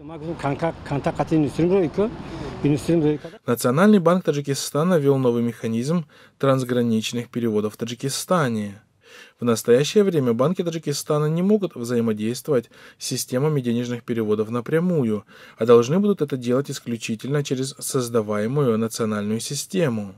Национальный банк Таджикистана ввел новый механизм трансграничных переводов в Таджикистане. В настоящее время банки Таджикистана не могут взаимодействовать с системами денежных переводов напрямую, а должны будут это делать исключительно через создаваемую национальную систему.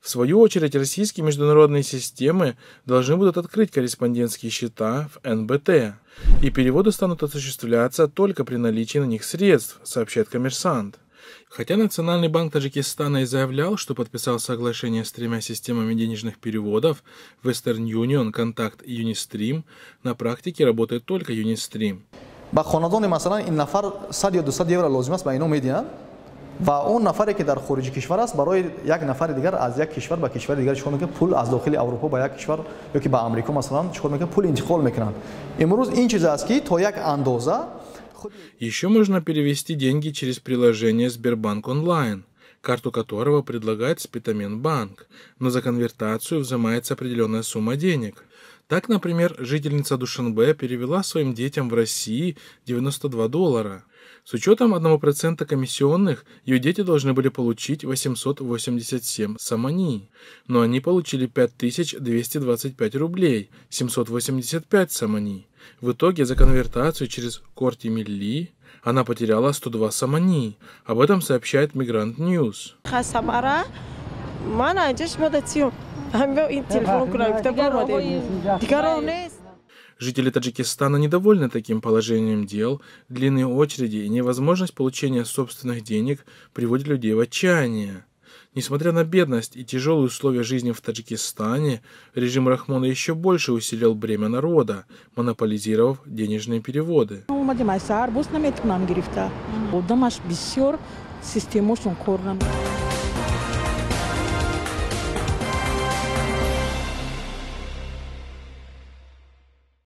В свою очередь, российские международные системы должны будут открыть корреспондентские счета в НБТ, и переводы станут осуществляться только при наличии на них средств, сообщает коммерсант. Хотя Национальный банк Таджикистана и заявлял, что подписал соглашение с тремя системами денежных переводов Western Union, Contact и Unistream, на практике работает только Unistream. و اون نفری که در خارج کشور است برای یک نفر دیگر از یک کشور به کشور دیگر چیکار میکنه پول از داخل اروپا به یک کشور یا که به آمریکا مثلا چیکار میکنه پول انتقال میکنن امروز این چیز است که تا یک اندازه Еще можно перевести деньги через приложение Сбербанк Онлайн, карту которого предлагает Спитамен Банк, но за конвертацию взимается определенная сумма денег. Так, например, жительница Душанбе перевела своим детям в России 92 доллара. С учетом 1% комиссионных, ее дети должны были получить 887 самани, но они получили 5225 рублей, 785 самани. В итоге за конвертацию через Корти Милли она потеряла 102 самани. Об этом сообщает Мигрант Ньюс. Жители Таджикистана недовольны таким положением дел, длинные очереди и невозможность получения собственных денег приводят людей в отчаяние. Несмотря на бедность и тяжелые условия жизни в Таджикистане, режим Рахмона еще больше усилил бремя народа, монополизировав денежные переводы. Ну,